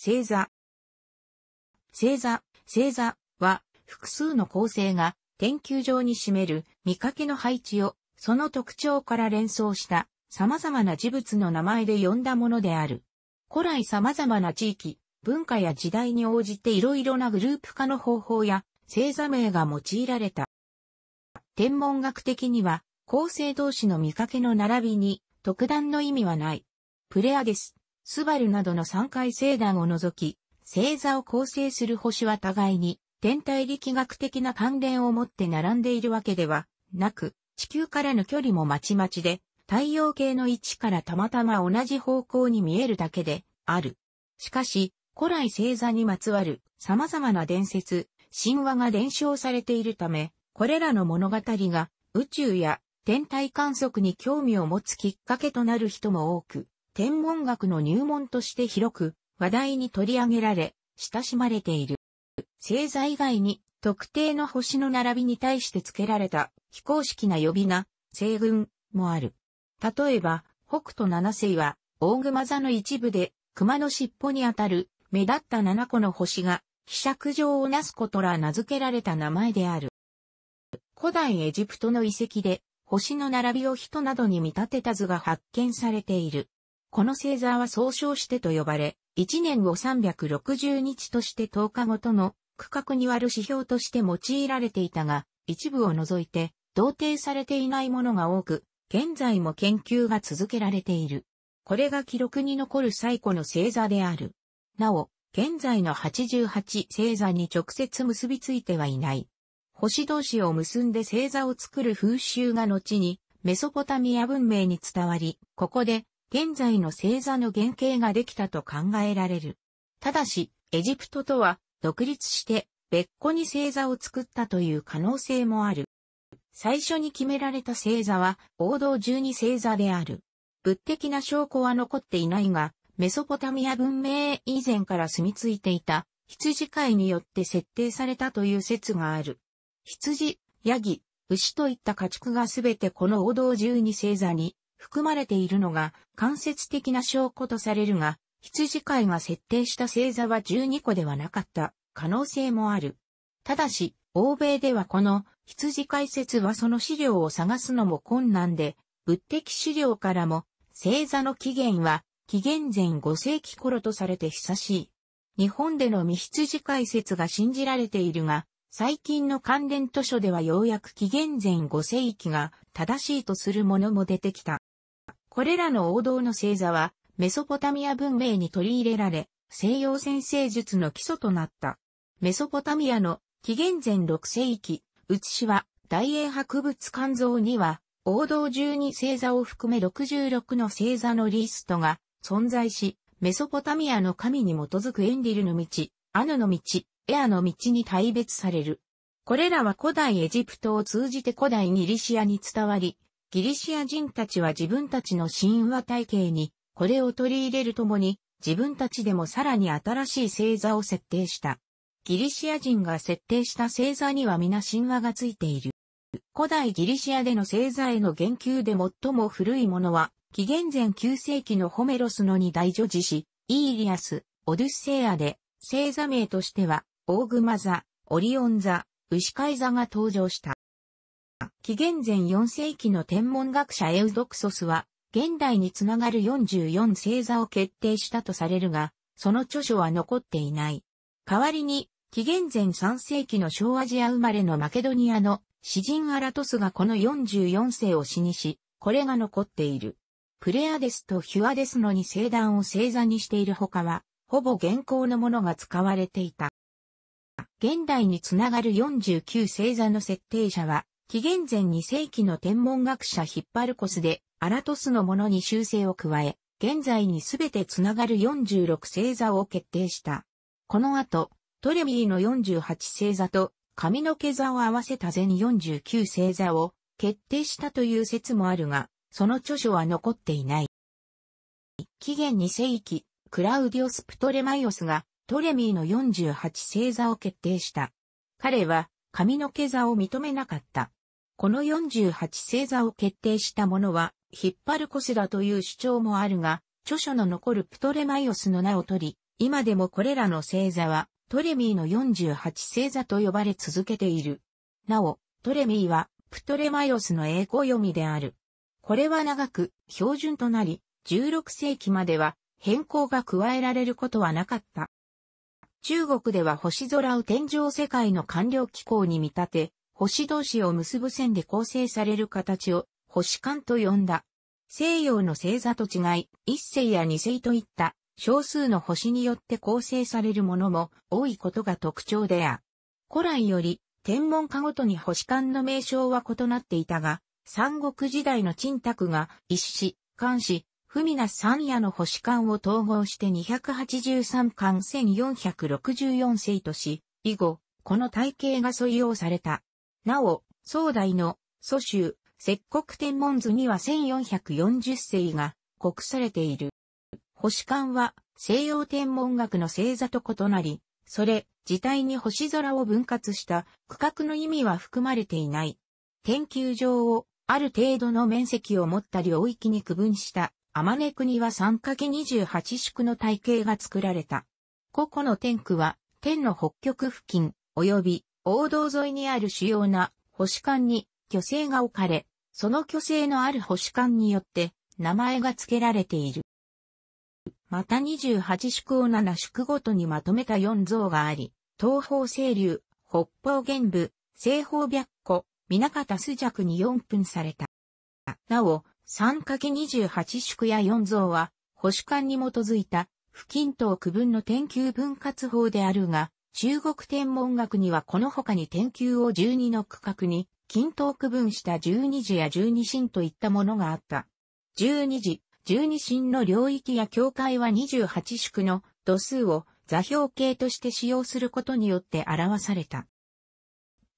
星座。星座、星座は複数の構成が天球上に占める見かけの配置をその特徴から連想した様々な事物の名前で呼んだものである。古来様々な地域、文化や時代に応じて色々なグループ化の方法や星座名が用いられた。天文学的には構成同士の見かけの並びに特段の意味はない。プレアデス、スバルなどの3回星団を除き、星座を構成する星は互いに天体力学的な関連を持って並んでいるわけではなく、地球からの距離もまちまちで、太陽系の位置からたまたま同じ方向に見えるだけである。しかし、古来星座にまつわる様々な伝説、神話が伝承されているため、これらの物語が宇宙や天体観測に興味を持つきっかけとなる人も多く、天文学の入門として広く話題に取り上げられ、親しまれている。星座以外に特定の星の並びに対して付けられた非公式な呼び名、星群もある。例えば、北斗七星は大熊座の一部で熊の尻尾にあたる目立った七個の星が飛尺状をなすことら名付けられた名前である。古代エジプトの遺跡で星の並びを人などに見立てた図が発見されている。この星座は総称してと呼ばれ、1年を360日として10日ごとの区画に割る指標として用いられていたが、一部を除いて、同定されていないものが多く、現在も研究が続けられている。これが記録に残る最古の星座である。なお、現在の88星座に直接結びついてはいない。星同士を結んで星座を作る風習が後にメソポタミア文明に伝わり、ここで現在の星座の原型ができたと考えられる。ただし、エジプトとは独立して別個に星座を作ったという可能性もある。最初に決められた星座は王道十二星座である。物的な証拠は残っていないが、メソポタミア文明以前から住み着いていた羊飼いによって設定されたという説がある。羊、ヤギ、牛といった家畜がすべてこの王道十二星座に含まれているのが間接的な証拠とされるが、羊飼いが設定した星座は12個ではなかった可能性もある。ただし、欧米ではこの羊解説はその資料を探すのも困難で、物的資料からも星座の起源は紀元前5世紀頃とされて久しい。日本での未羊解説が信じられているが、最近の関連図書ではようやく紀元前5世紀が正しいとするものも出てきた。これらの王道の星座は、メソポタミア文明に取り入れられ、西洋先生術の基礎となった。メソポタミアの紀元前6世紀、写しは大英博物館像には、王道12星座を含め66の星座のリストが存在し、メソポタミアの神に基づくエンリルの道、アヌの道、エアの道に大別される。これらは古代エジプトを通じて古代ギリシアに伝わり、ギリシア人たちは自分たちの神話体系に、これを取り入れるともに、自分たちでもさらに新しい星座を設定した。ギリシア人が設定した星座には皆神話がついている。古代ギリシアでの星座への言及で最も古いものは、紀元前9世紀のホメロスの二大女子詩、イーリアス、オデュッセイアで、星座名としては、オーグマ座、オリオン座、牛飼座が登場した。紀元前4世紀の天文学者エウドクソスは、現代につながる44星座を決定したとされるが、その著書は残っていない。代わりに、紀元前3世紀の小アジア生まれのマケドニアの詩人アラトスがこの44世を詩にし、これが残っている。プレアデスとヒュアデスの2星団を星座にしている他は、ほぼ現行のものが使われていた。現代につながる49星座の設定者は、紀元前2世紀の天文学者ヒッパルコスで、アラトスのものに修正を加え、現在にすべてつながる46星座を決定した。この後、トレミーの48星座と髪の毛座を合わせた全49星座を決定したという説もあるが、その著書は残っていない。紀元2世紀、クラウディオス・プトレマイオスがトレミーの48星座を決定した。彼は髪の毛座を認めなかった。この48星座を決定したものは、ヒッパルコスだという主張もあるが、著書の残るプトレマイオスの名を取り、今でもこれらの星座は、トレミーの48星座と呼ばれ続けている。なお、トレミーは、プトレマイオスの英語読みである。これは長く、標準となり、16世紀までは、変更が加えられることはなかった。中国では星空を天上世界の官僚機構に見立て、星同士を結ぶ線で構成される形を星間と呼んだ。西洋の星座と違い、一星や二星といった少数の星によって構成されるものも多いことが特徴であ。古来より天文家ごとに星間の名称は異なっていたが、三国時代の陳卓が一子、漢子、文名三夜の星間を統合して283巻1464世とし、以後、この体系が採用された。なお、宋代の蘇州、石国天文図には1440世が刻されている。星間は西洋天文学の星座と異なり、それ自体に星空を分割した区画の意味は含まれていない。天球上をある程度の面積を持った領域に区分した天根国は 3×28 宿の体系が作られた。個々の天区は天の北極付近及び王道沿いにある主要な保守館に巨星が置かれ、その巨星のある保守館によって名前が付けられている。また28宿を7宿ごとにまとめた4像があり、東方清流、北方玄武、西方白湖、南方朱尺に4分された。なお、3×28 宿や4像は、保守館に基づいた、付近等区分の天球分割法であるが、中国天文学にはこの他に天球を12の区画に、均等区分した十二時や十二神といったものがあった。十二時、十二神の領域や境界は28宿の度数を座標系として使用することによって表された。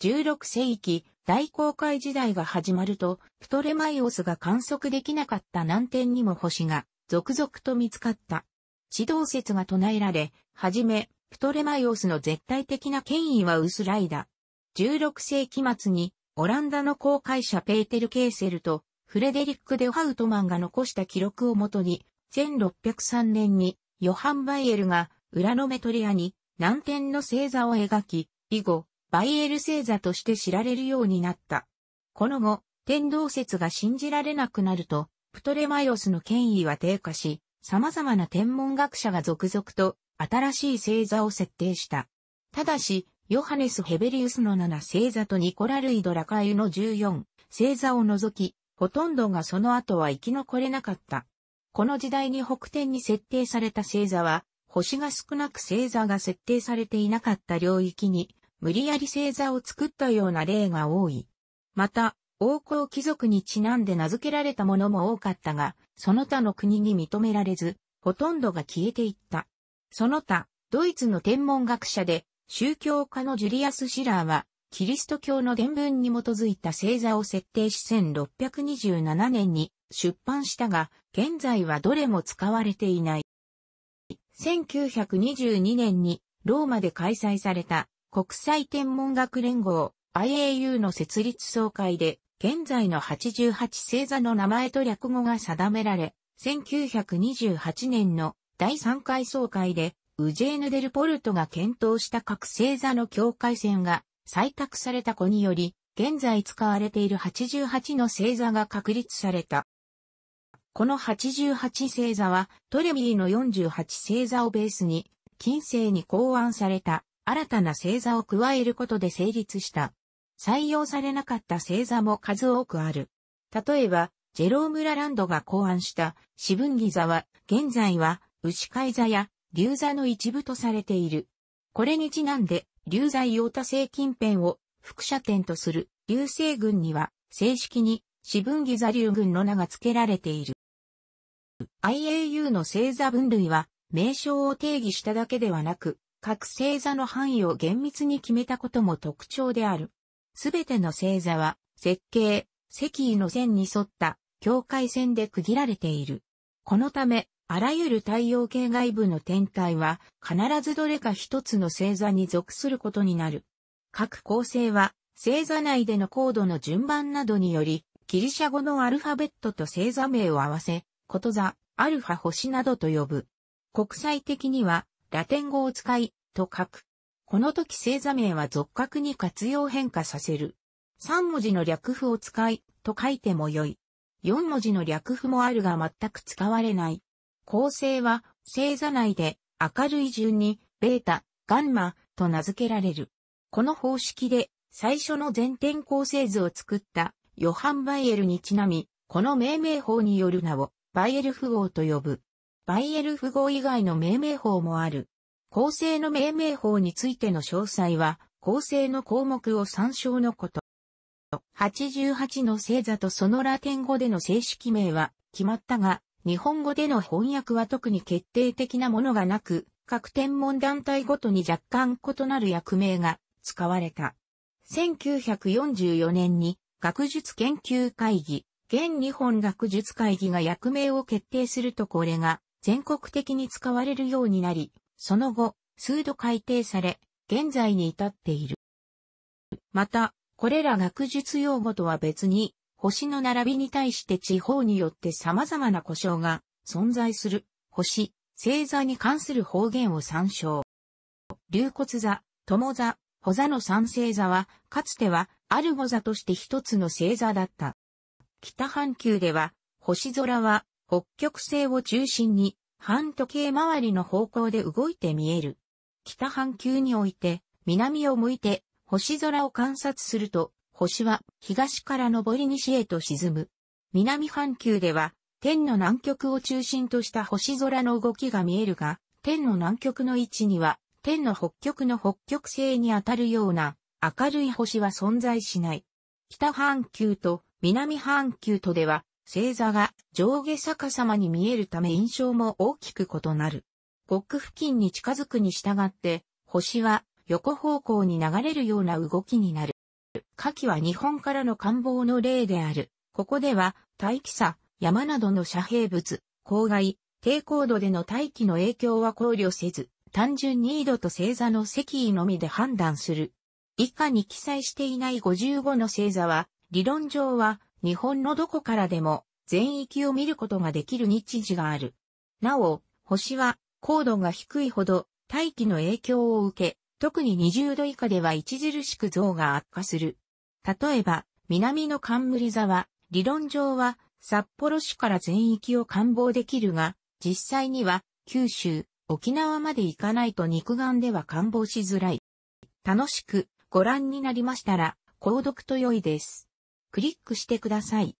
16世紀、大航海時代が始まると、プトレマイオスが観測できなかった南天にも星が続々と見つかった。地動説が唱えられ、はじめ、プトレマイオスの絶対的な権威は薄らいだ。16世紀末に、オランダの公開者ペーテル・ケーセルと、フレデリック・デ・ハウトマンが残した記録をもとに、1603年に、ヨハン・バイエルが、ウラノメトリアに、南天の星座を描き、以後、バイエル星座として知られるようになった。この後、天動説が信じられなくなると、プトレマイオスの権威は低下し、様々な天文学者が続々と新しい星座を設定した。ただし、ヨハネス・ヘベリウスの7星座とニコラ・ルイド・ラカイユの14星座を除き、ほとんどがその後は生き残れなかった。この時代に北天に設定された星座は、星が少なく星座が設定されていなかった領域に、無理やり星座を作ったような例が多い。また、王侯貴族にちなんで名付けられたものも多かったが、その他の国に認められず、ほとんどが消えていった。その他、ドイツの天文学者で、宗教家のジュリアス・シラーは、キリスト教の伝文に基づいた星座を設定し1627年に出版したが、現在はどれも使われていない。1922年にローマで開催された国際天文学連合 IAU の設立総会で、現在の88星座の名前と略語が定められ、1928年の第3回総会で、ウジェーヌ・デル・ポルトが検討した各星座の境界線が採択された子により、現在使われている88の星座が確立された。この88星座は、トレミーの48星座をベースに、近世に考案された新たな星座を加えることで成立した。採用されなかった星座も数多くある。例えば、ジェローム・ラランドが考案した四分ギ座は、現在は牛飼座や竜座の一部とされている。これにちなんで、竜座イ太タ製近辺を副社点とする流星群には正式に四分儀座流群の名が付けられている。IAU の星座分類は名称を定義しただけではなく、各星座の範囲を厳密に決めたことも特徴である。すべての星座は設計、石位の線に沿った境界線で区切られている。このため、あらゆる太陽系外部の天体は必ずどれか一つの星座に属することになる。各恒星は星座内での高度の順番などにより、ギリシャ語のアルファベットと星座名を合わせ、こと座、アルファ星などと呼ぶ。国際的にはラテン語を使い、と書く。この時星座名は俗格に活用変化させる。3文字の略符を使い、と書いてもよい。4文字の略符もあるが全く使われない。構成は星座内で明るい順にベータ、ガンマと名付けられる。この方式で最初の全天構成図を作ったヨハン・バイエルにちなみ、この命名法による名をバイエル符号と呼ぶ。バイエル符号以外の命名法もある。構成の命名法についての詳細は、構成の項目を参照のこと。88の星座とそのラテン語での正式名は決まったが、日本語での翻訳は特に決定的なものがなく、各天文団体ごとに若干異なる役名が使われた。1944年に学術研究会議、現日本学術会議が役名を決定するとこれが全国的に使われるようになり、その後、数度改定され、現在に至っている。また、これら学術用語とは別に、星の並びに対して地方によって様々な故障が存在する星、星座に関する方言を参照。龍骨座、友座、保座の三星座は、かつてはアルゴ座として一つの星座だった。北半球では、星空は北極星を中心に半時計回りの方向で動いて見える。北半球において、南を向いて星空を観察すると、星は東から上り西へと沈む。南半球では、天の南極を中心とした星空の動きが見えるが、天の南極の位置には、天の北極の北極星にあたるような明るい星は存在しない。北半球と南半球とでは、星座が上下逆さまに見えるため印象も大きく異なる。極付近に近づくに従って、星は横方向に流れるような動きになる。火器は日本からの官房の例である。ここでは、大気差、山などの遮蔽物、郊外、低高度での大気の影響は考慮せず、単純に緯度と星座の席位のみで判断する。以下に記載していない55の星座は、理論上は、日本のどこからでも、全域を見ることができる日時がある。なお、星は、高度が低いほど、大気の影響を受け、特に20度以下では著しく像が悪化する。例えば、南の冠沢、理論上は札幌市から全域を観望できるが、実際には九州、沖縄まで行かないと肉眼では観望しづらい。楽しくご覧になりましたら、購読と良いです。クリックしてください。